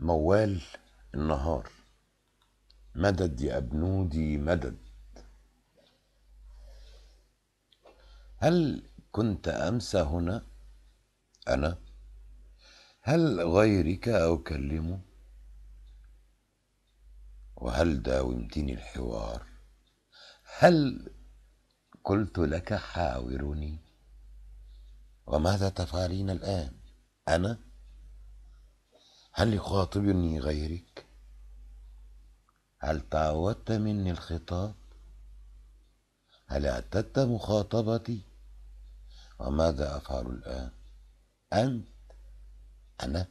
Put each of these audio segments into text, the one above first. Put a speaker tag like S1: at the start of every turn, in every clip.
S1: موال النهار مدد يا ابنودي مدد هل كنت امس هنا انا هل غيرك اكلمه وهل داومتني الحوار هل قلت لك حاورني وماذا تفعلين الان انا هل يخاطبني غيرك هل تعودت مني الخطاب هل اعتدت مخاطبتي وماذا افعل الان انت انا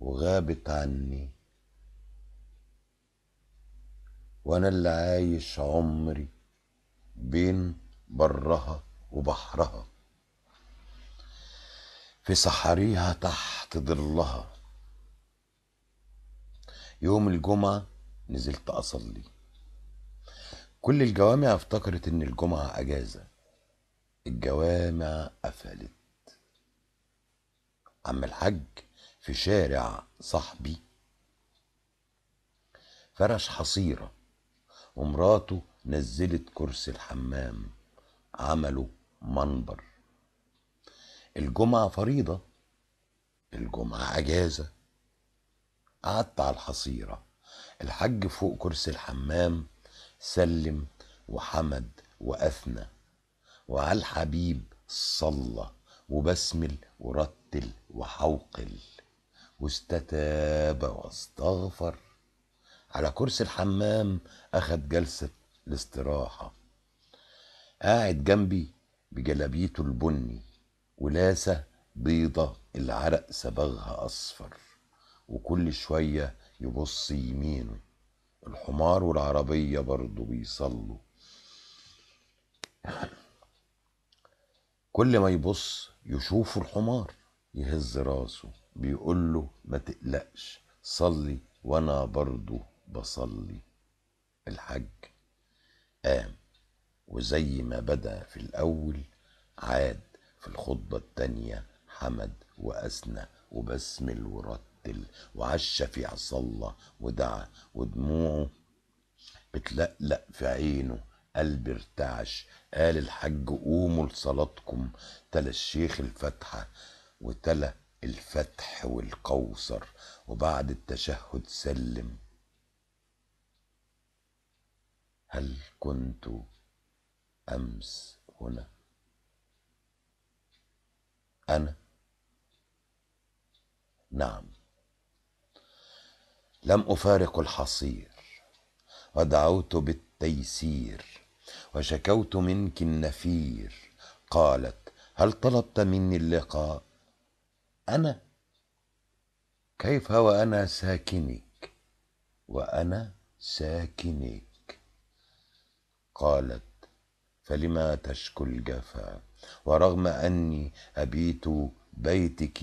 S1: وغابت عني وانا اللي عايش عمري بين برها وبحرها في صحاريها تحت ظلها يوم الجمعة نزلت أصلي كل الجوامع افتكرت إن الجمعة أجازة الجوامع قفلت عم الحاج في شارع صاحبي فرش حصيرة ومراته نزلت كرسي الحمام عملوا منبر الجمعة فريضة الجمعة أجازة قعدت على الحصيرة الحج فوق كرسي الحمام سلم وحمد وأثنى وعلى الحبيب صلى وبسمل ورتل وحوقل واستتاب واستغفر على كرسي الحمام أخد جلسة الاستراحة قاعد جنبي بجلابيته البني ولاسة بيضة العرق سبغها أصفر وكل شوية يبص يمينه الحمار والعربية برضه بيصلوا كل ما يبص يشوفه الحمار يهز راسه بيقول له ما تقلقش صلي وانا برضه بصلي الحج قام وزي ما بدا في الاول عاد في الخطبة التانية حمد وأثنى وبسمل ورتل عصا صلى ودعا ودموعه بتلقلق في عينه قلب ارتعش قال الحج قوموا لصلاتكم تلا الشيخ الفاتحة وتلا الفتح والقوصر وبعد التشهد سلم هل كنت أمس هنا؟ أنا نعم لم أفارق الحصير ودعوت بالتيسير وشكوت منك النفير قالت هل طلبت مني اللقاء أنا كيف وأنا ساكنك وأنا ساكنك قالت فلما تشكو الجفا ورغم أني أبيت بيتك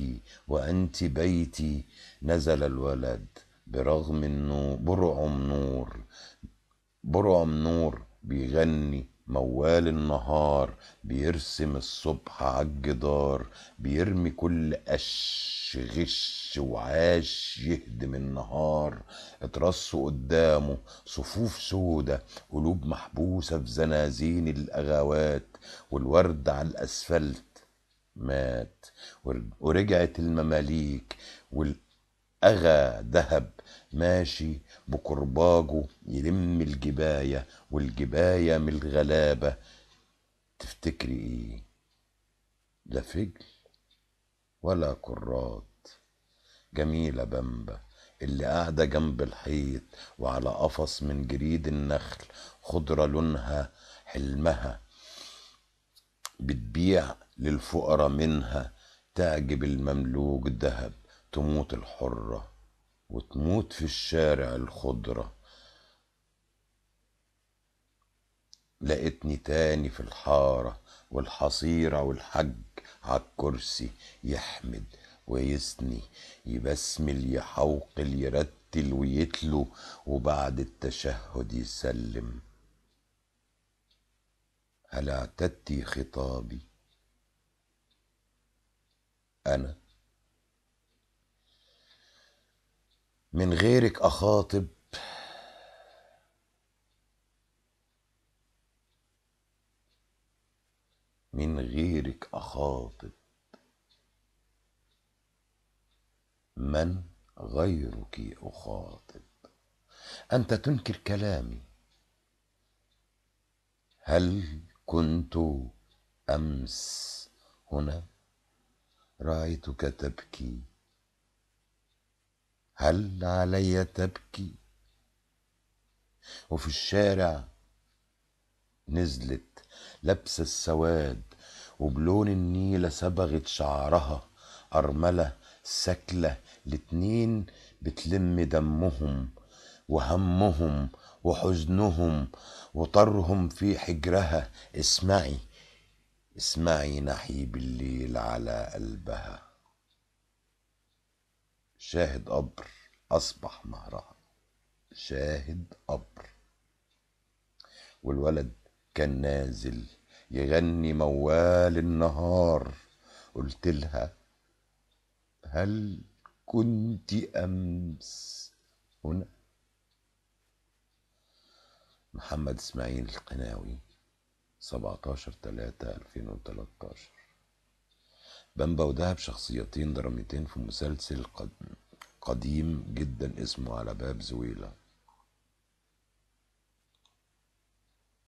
S1: وأنت بيتي نزل الولد برغم النور برعم نور برعم نور بيغني موال النهار بيرسم الصبح عالجدار بيرمي كل قش غش وعاش يهدم النهار اترصوا قدامه صفوف سودة قلوب محبوسة في زنازين الأغوات والورد على الأسفلت مات ورجعت المماليك وال أغا دهب ماشي بكرباجه يلم الجباية والجباية من الغلابة تفتكري ايه ده فجل ولا كرات جميلة بمبة اللي قاعدة جنب الحيط وعلى قفص من جريد النخل خضرة لونها حلمها بتبيع للفقراء منها تعجب المملوك دهب تموت الحرة وتموت في الشارع الخضرة لقيتني تاني في الحارة والحصيرة والحج عالكرسي يحمد ويثني يبسمل يحوقل يرتل ويتلو وبعد التشهد يسلم هل اعتدتي خطابي انا من غيرك أخاطب من غيرك أخاطب من غيرك أخاطب أنت تنكر كلامي هل كنت أمس هنا رأيتك تبكي هل علي تبكي وفي الشارع نزلت لبس السواد وبلون النيلة صبغت شعرها أرملة سكلة الاتنين بتلم دمهم وهمهم وحزنهم وطرهم في حجرها اسمعي اسمعي نحيب الليل على قلبها شاهد قبر أصبح مهرها شاهد قبر والولد كان نازل يغني موال النهار قلت لها هل كنت أمس هنا محمد إسماعيل القناوي 17 3 2013 بامبا ودهب شخصيتين دراميتين في مسلسل قديم جدا اسمه على باب زويلة